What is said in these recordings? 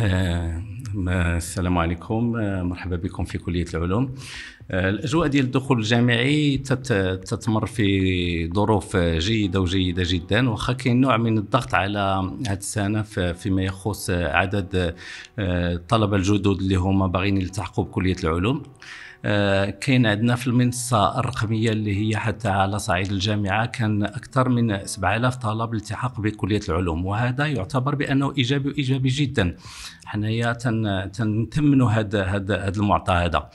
آه، السلام عليكم آه، مرحبا بكم في كليه العلوم آه، الاجواء ديال الدخول الجامعي تتمر في ظروف جيده وجيده جدا واخا كاين نوع من الضغط على هذه السنه فيما يخص عدد الطلبه الجدد اللي هما باغيين يلتحقوا بكليه العلوم آه، كاين عندنا في المنصه الرقميه اللي هي حتى على صعيد الجامعه كان اكثر من 7000 طالب التحق بكليه العلوم وهذا يعتبر بانه ايجابي وايجابي جدا حنايا تنتمنوا هذا هذا المعطى هذا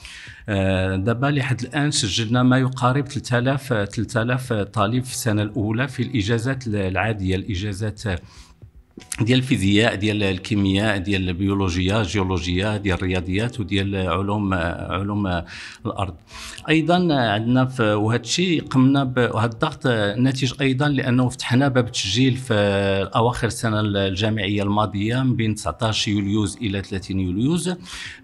آه، دابا لحد الان سجلنا ما يقارب 3000 3000 طالب في السنه الاولى في الاجازات العاديه الاجازات ديال الفيزياء ديال الكيمياء ديال البيولوجيا الجيولوجيا ديال الرياضيات وديال علوم علوم الارض ايضا عندنا في وهذا الشيء قمنا بهذا الضغط ناتج ايضا لانه فتحنا باب التسجيل في اواخر السنه الجامعيه الماضيه من بين 19 يوليوز الى 30 يوليوز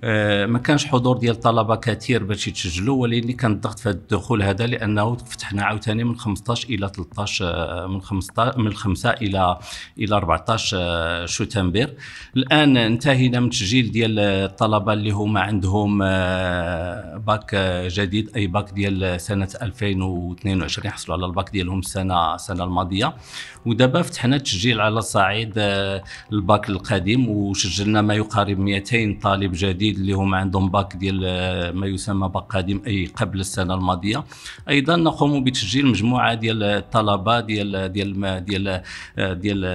آه، ما كانش حضور ديال الطلبه كثير باش يتسجلوا ولكن كان الضغط في الدخول هذا لانه فتحنا عاوتاني من 15 الى 13 آه، من 15 من 5 الى الى 14 16 آه، شتنبر الان انتهينا من تسجيل ديال الطلبه اللي هما عندهم آه، باك آه، جديد اي باك ديال سنه 2022 حصلوا على الباك ديالهم السنه السنه الماضيه ودابا فتحنا التسجيل على صعيد الباك القديم وسجلنا ما يقارب 200 طالب جديد اللي هما عندهم باك ديال ما يسمى باك قديم اي قبل السنه الماضيه ايضا نقوم بتسجيل مجموعه ديال الطلبه ديال ديال ديال ديال, ديال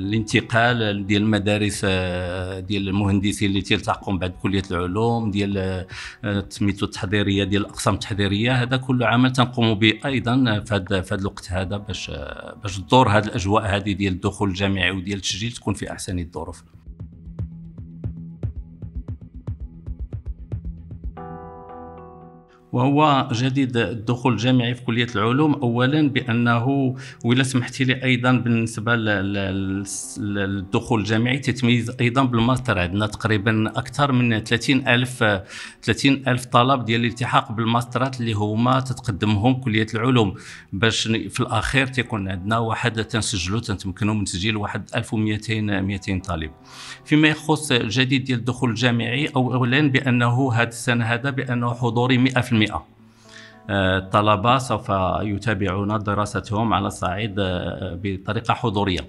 الانتقال الانتقال ديال المدارس آه، ديال المهندسين اللي تيلتحقوا بعد كليه العلوم ديال آه، تسميتو التحضيريه ديال الاقسام التحضيريه هذا كل عمل تنقوم به ايضا في هذا في هذا الوقت هذا باش آه، باش تدور هذه الاجواء هذه ديال الدخول الجامعي وديال التسجيل تكون في احسن الظروف وهو جديد الدخول الجامعي في كليه العلوم اولا بانه ولا سمحتي لي ايضا بالنسبه للدخول الجامعي تتميز ايضا بالماستر عندنا تقريبا اكثر من 30 الف 30 الف طلب ديال الالتحاق بالماسترات اللي هما تتقدمهم كليه العلوم باش في الاخير تيكون عندنا واحد تنسجلوا تنتمكنوا من تسجيل واحد 1200 200 طالب فيما يخص الجديد ديال الدخول الجامعي اولا بانه هذا السنه هذا بانه حضوري 100% المئة الطلبة آه، سوف يتابعون دراستهم على الصعيد آه، بطريقة حضورية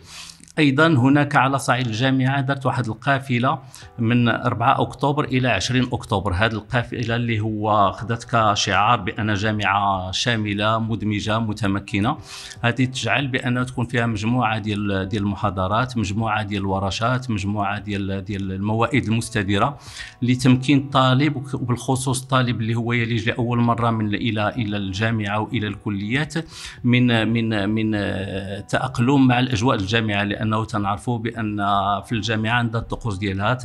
ايضا هناك على صعيد الجامعه درت واحد القافله من 4 اكتوبر الى 20 اكتوبر هذه القافله اللي هو خدات كشعار بان جامعه شامله مدمجه متمكنه هذه تجعل بان تكون فيها مجموعه ديال ديال المحاضرات مجموعه ديال الورشات مجموعه ديال ديال الموائد المستديره لتمكين الطالب وبالخصوص الطالب اللي هو يلج لاول مره من الى الى الجامعه والى الكليات من من من التاقلم مع الاجواء الجامعه لان لانه تنعرفوا بان في الجامعه عندها الطقوس ديالها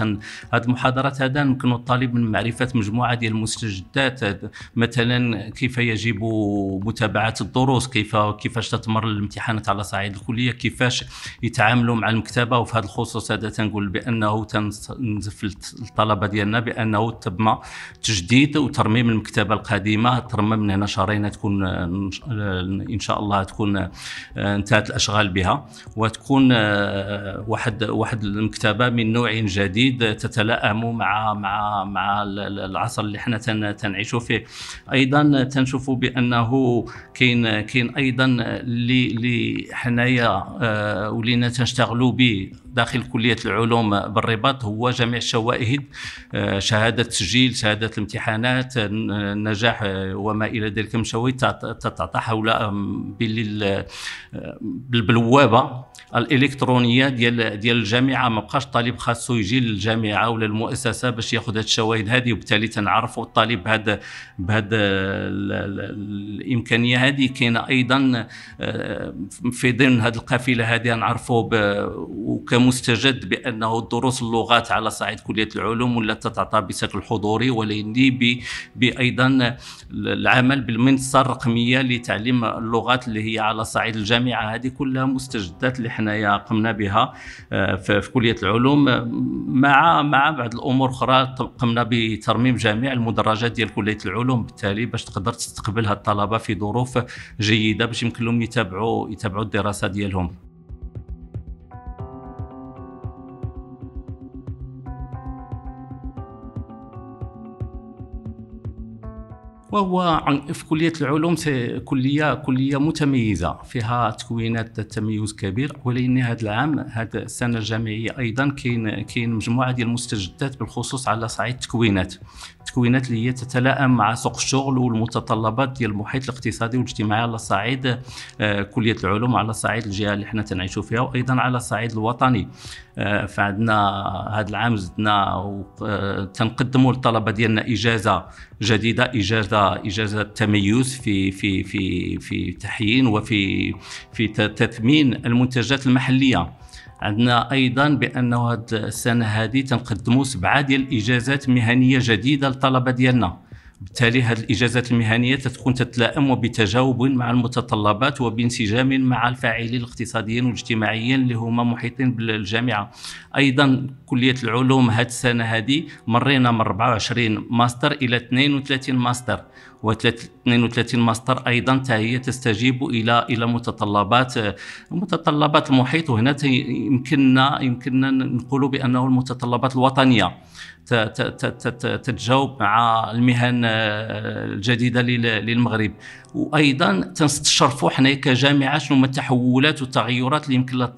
هذه المحاضرات هذا يمكن الطالب من معرفه مجموعه ديال المستجدات مثلا كيف يجب متابعه الدروس كيف كيفاش تتمر الامتحانات على صعيد الكليه كيفاش يتعاملوا مع المكتبه وفي هذا الخصوص هذا تنقول بانه تنزف الطلبه ديالنا بانه تم تجديد وترميم المكتبه القديمه ترمم من هنا شهرين تكون ان شاء الله تكون آه، انتهت الاشغال بها وتكون واحد واحد المكتبه من نوع جديد تتلائم مع مع مع العصر اللي حنا تنعيشوا فيه ايضا تنشوفوا بانه كاين كاين ايضا اللي اللي حنايا آه، ولينا تنشتغلوا به داخل كليه العلوم بالرباط هو جميع الشواهد آه، شهاده التسجيل شهاده الامتحانات النجاح آه، وما الى ذلك من شواهد تتعطى حول بالبوابه الالكترونيه ديال ديال الجامعه ما بقاش الطالب خاصو يجي للجامعه ولا المؤسسه باش ياخذ هاد الشواهد هذه وبالتالي تنعرفوا الطالب بهذا بهذا الامكانيه هذه كاينه ايضا آه، في ضمن هذه القافله هذه نعرفوا وكمستجد بانه دروس اللغات على صعيد كليه العلوم ولا تتعطى بشكل حضوري ولكن بايضا العمل بالمنصه الرقميه لتعليم اللغات اللي هي على صعيد الجامعه هذه كلها مستجدات اللي حنايا قمنا بها آه، في كليه العلوم آه، مع مع بعض الامور اخرى قمنا بترميم جميع المدرجات ديال كليه العلوم بالتالي باش تقدر تستقبل هاد الطلبه في ظروف جيده باش يمكن لهم يتابعوا يتابعوا الدراسه ديالهم وهو عن في كليه العلوم كليه كليه متميزه فيها تكوينات تميز كبير ولأن هذا العام هذا السنه الجامعيه ايضا كاين كاين مجموعه ديال المستجدات بالخصوص على صعيد التكوينات التكوينات اللي هي تتلائم مع سوق الشغل والمتطلبات ديال المحيط الاقتصادي والاجتماعي على صعيد آه، كليه العلوم على صعيد الجهه اللي حنا تنعيشوا فيها وايضا على الصعيد الوطني آه، فعندنا هذا العام زدنا آه، تنقدموا للطلبه ديالنا اجازه جديده اجازه اجازه تميز في في في في تحيين وفي في تثمين المنتجات المحليه عندنا ايضا بانه هاد السنه هذه تنقدموا سبعه ديال الاجازات مهنيه جديده للطلبه ديالنا بالتالي هذه الاجازات المهنيه تتكون تتلائم وبتجاوب مع المتطلبات وبانسجام مع الفاعلين الاقتصاديين والاجتماعيين اللي هما محيطين بالجامعه ايضا كليه العلوم هذه السنه هذه مرينا من 24 ماستر الى 32 ماستر و32 ماستر ايضا هي تستجيب الى الى متطلبات متطلبات المحيط وهنا يمكننا يمكننا نقولوا بانه المتطلبات الوطنيه تتجاوب مع المهن آه، الجديده للمغرب وايضا تنستشرفوا حنا كجامعه شنو هما التحولات والتغيرات اللي يمكن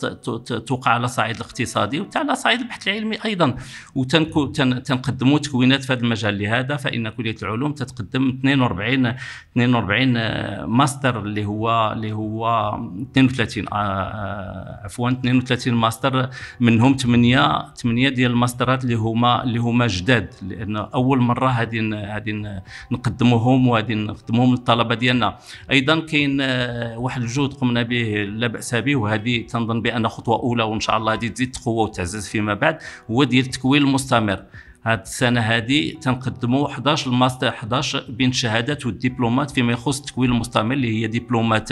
توقع على الصعيد الاقتصادي وحتى على صعيد البحث العلمي ايضا وتنقدموا تكوينات في هذا المجال لهذا فان كليه العلوم تتقدم 42 42 42 آه، ماستر اللي هو اللي هو 32 آه، آه، عفوا 32 ماستر منهم 8 8 ديال الماسترات اللي هما اللي هما جداد لان اول مره غادي غادي نقدموهم وغادي نقدموهم للطلبه ديالنا ايضا كاين واحد الجهد قمنا به لا باس به وهذه تنظن بان خطوه اولى وان شاء الله غادي تزيد تقوى وتعزز فيما بعد هو ديال التكوين المستمر هاد السنه هادي تنقدموا 11 الماستر 11 بين الشهادات والدبلومات فيما يخص التكوين المستمر اللي هي دبلومات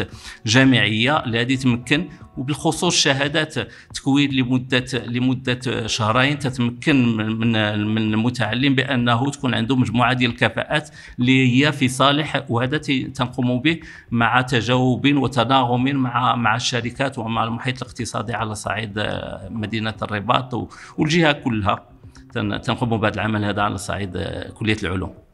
جامعيه اللي هادي تمكن وبالخصوص شهادات تكوين لمده لمده شهرين تتمكن من من المتعلم بانه تكون عنده مجموعه ديال الكفاءات اللي هي في صالح وهذا تنقوم به مع تجاوب وتناغم مع مع الشركات ومع المحيط الاقتصادي على صعيد مدينه الرباط والجهه كلها تنقوم بهذا العمل هذا على صعيد كليه العلوم